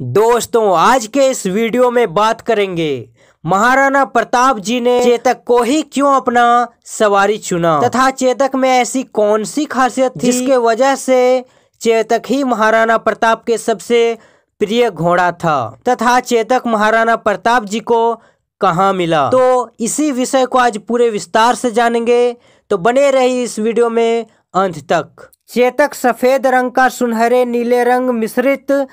दोस्तों आज के इस वीडियो में बात करेंगे महाराणा प्रताप जी ने चेतक को ही क्यों अपना सवारी चुना तथा चेतक में ऐसी कौन सी खासियत थी जिसके वजह से चेतक ही महाराणा प्रताप के सबसे प्रिय घोड़ा था तथा चेतक महाराणा प्रताप जी को कहाँ मिला तो इसी विषय को आज पूरे विस्तार से जानेंगे तो बने रही इस वीडियो में अंत तक चेतक सफेद रंग का सुनहरे नीले रंग मिश्रित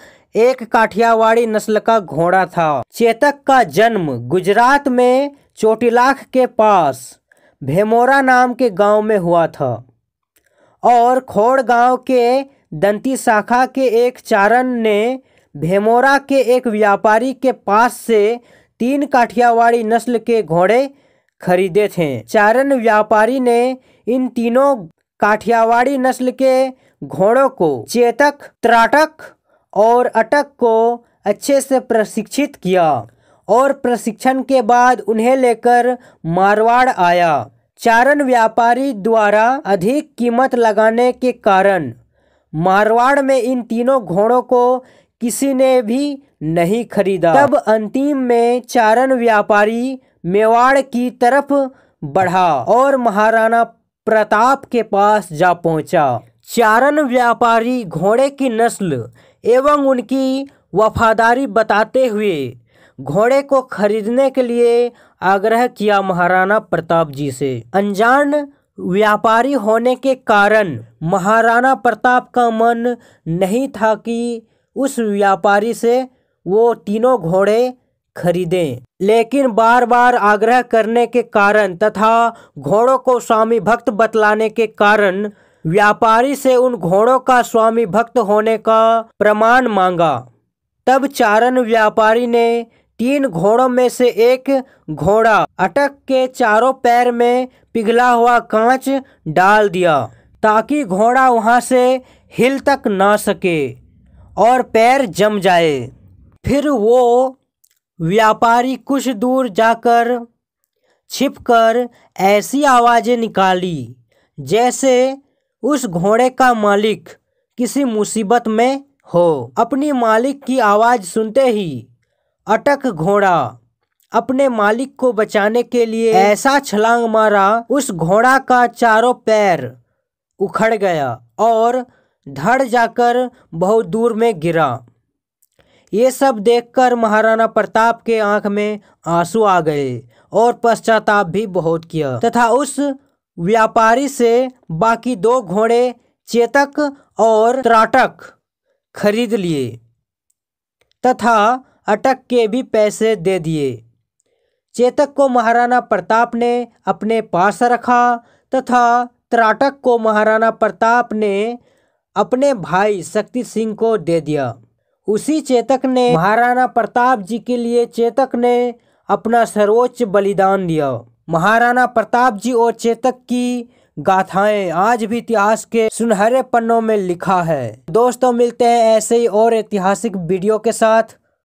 एक काठियावाड़ी नस्ल का घोड़ा था चेतक का जन्म गुजरात में चोटिलाख के पास भेमोरा नाम के गांव में हुआ था और खोड़ गांव के दंती शाखा के एक चारण ने भेमोरा के एक व्यापारी के पास से तीन काठियावाड़ी नस्ल के घोड़े खरीदे थे चारण व्यापारी ने इन तीनों काठियावाड़ी नस्ल के घोड़ों को चेतक त्राटक और अटक को अच्छे से प्रशिक्षित किया और प्रशिक्षण के बाद उन्हें लेकर मारवाड़ आया चारण व्यापारी द्वारा अधिक कीमत लगाने के कारण मारवाड़ में इन तीनों घोड़ों को किसी ने भी नहीं खरीदा तब अंतिम में चारण व्यापारी मेवाड़ की तरफ बढ़ा और महाराणा प्रताप के पास जा पहुंचा चारण व्यापारी घोड़े की नस्ल एवं उनकी वफादारी बताते हुए घोड़े को खरीदने के लिए आग्रह किया महाराणा प्रताप जी से अनजान व्यापारी होने के कारण महाराणा प्रताप का मन नहीं था कि उस व्यापारी से वो तीनों घोड़े खरीदें लेकिन बार बार आग्रह करने के कारण तथा घोड़ों को स्वामी भक्त बतलाने के कारण व्यापारी से उन घोड़ों का स्वामी भक्त होने का प्रमाण मांगा तब चारण व्यापारी ने तीन घोड़ों में से एक घोड़ा अटक के चारों पैर में पिघला हुआ कांच डाल दिया ताकि घोड़ा वहां से हिल तक ना सके और पैर जम जाए फिर वो व्यापारी कुछ दूर जाकर छिपकर ऐसी आवाज़ें निकाली जैसे उस घोड़े का मालिक किसी मुसीबत में हो अपनी मालिक की आवाज़ सुनते ही अटक घोड़ा अपने मालिक को बचाने के लिए ऐसा छलांग मारा उस घोड़ा का चारों पैर उखड़ गया और धड़ जाकर बहुत दूर में गिरा ये सब देखकर महाराणा प्रताप के आंख में आंसू आ गए और पश्चाताप भी बहुत किया तथा उस व्यापारी से बाकी दो घोड़े चेतक और त्राटक खरीद लिए तथा अटक के भी पैसे दे दिए चेतक को महाराणा प्रताप ने अपने पास रखा तथा त्राटक को महाराणा प्रताप ने अपने भाई शक्ति सिंह को दे दिया उसी चेतक ने महाराणा प्रताप जी के लिए चेतक ने अपना सर्वोच्च बलिदान दिया महाराणा प्रताप जी और चेतक की गाथाएं आज भी इतिहास के सुनहरे पन्नों में लिखा है दोस्तों मिलते हैं ऐसे ही और ऐतिहासिक वीडियो के साथ